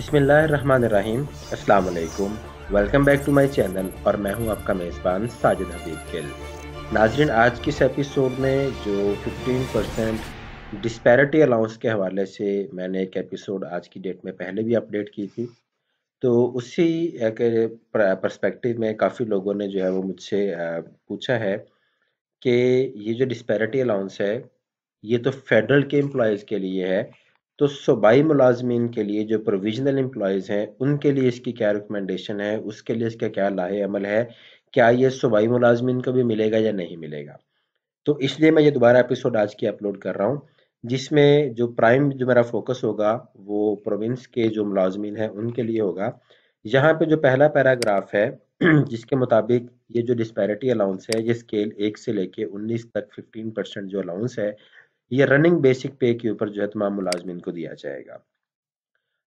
बिसमीम अल्लाम welcome back to my channel और मैं हूं आपका मेज़बान साजिद हबीब गिल नाजरन आज के इस एपिसोड में जो 15 परसेंट डिस्पैरिटी अलाउंस के हवाले से मैंने एक एपिसोड आज की डेट में पहले भी अपडेट की थी तो उसी के परस्पेक्टिव में काफ़ी लोगों ने जो है वो मुझसे पूछा है कि ये जो डिस्पैरिटी अलाउंस है ये तो फेडरल के एम्प्लॉयज़ के लिए है तो सूबाई मुलाजमीन के लिए जो प्रोविजनल एम्प्लॉज़ हैं उनके लिए इसकी क्या रिकमेंडेशन है उसके लिए इसका क्या लाहे अमल है क्या ये सूबाई मुलाजमीन को भी मिलेगा या नहीं मिलेगा तो इसलिए मैं ये दोबारा एपिसोड आज की अपलोड कर रहा हूँ जिसमें जो प्राइम जो मेरा फोकस होगा वो प्रोविंस के जो मुलाजमीन हैं उनके लिए होगा यहाँ पे जो पहला पैराग्राफ है जिसके मुताबिक ये जो डिस्पैरिटी अलाउंस है ये स्केल एक से लेके 19 तक 15 परसेंट जो अलाउंस है ये रनिंग बेसिक पे के ऊपर जो है तमाम मुलाजमन को दिया जाएगा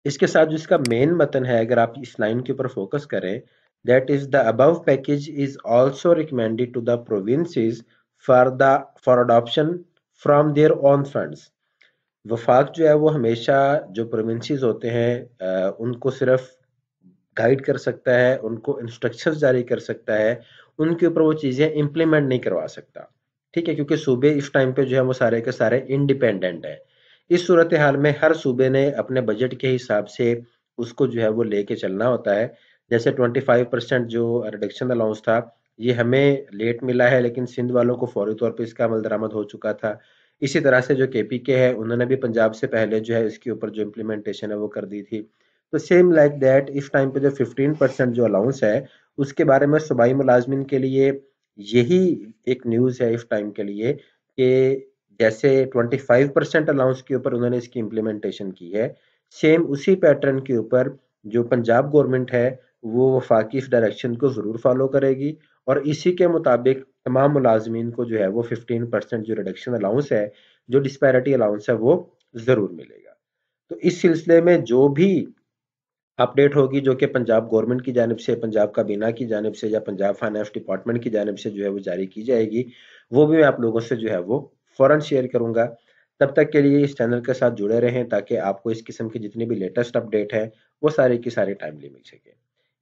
इसके साथ जो इसका मेन मतन है अगर आप इस लाइन के ऊपर फोकस करें that is the above package is also recommended to the provinces for the for adoption from their own funds वफाक जो है वो हमेशा जो प्रोविंसेस होते हैं उनको सिर्फ गाइड कर सकता है उनको इंस्ट्रक्शंस जारी कर सकता है उनके ऊपर वो चीज़ें इम्प्लीमेंट नहीं करवा सकता ठीक है क्योंकि सूबे इस टाइम पे जो है वो सारे के सारे इंडिपेंडेंट है इस सूरत हाल में हर सूबे ने अपने बजट के हिसाब से उसको जो है वो लेके चलना होता है जैसे 25 परसेंट जो रिडक्शन अलाउंस था ये हमें लेट मिला है लेकिन सिंध वालों को फौरी तौर पर इसका अमल दरामद हो चुका था इसी तरह से जो के पी के है उन्होंने भी पंजाब से पहले जो है इसके ऊपर जो इम्प्लीमेंटेशन है वो कर दी थी तो सेम लाइक दैट इस टाइम पे जो 15 परसेंट जो अलाउंस है उसके बारे में सूबाई मुलाजमिन के लिए यही एक न्यूज है इस टाइम के लिए कि जैसे 25 परसेंट अलाउंस के ऊपर उन्होंने इसकी इम्प्लीमेंटेशन की है सेम उसी पैटर्न के ऊपर जो पंजाब गवर्नमेंट है वो वफाकी इस डायरेक्शन को ज़रूर फॉलो करेगी और इसी के मुताबिक तमाम मुलाजमीन को जो है वो 15 परसेंट जो रिडक्शन अलाउंस है जो डिस्पैरिटी अलाउंस है वो ज़रूर मिलेगा तो इस सिलसिले में जो भी अपडेट होगी जो कि पंजाब गवर्नमेंट की जानब से पंजाब काबीना की जानब से या पंजाब फाइनेंस डिपार्टमेंट की जानब से जो है वो जारी की जाएगी वो भी मैं आप लोगों से जो है वो फ़ौरन शेयर करूंगा तब तक के लिए इस चैनल के साथ जुड़े रहें ताकि आपको इस किस्म की जितनी भी लेटेस्ट अपडेट है वो सारे की सारे टाइमली मिल सके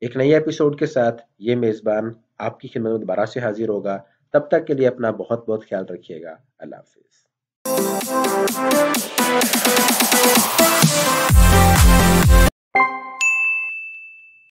एक नए एपिसोड के साथ ये मेज़बान आपकी खिदमत दोबारा से हाजिर होगा तब तक के लिए अपना बहुत बहुत ख्याल रखिएगा अल्लाह हाफिज़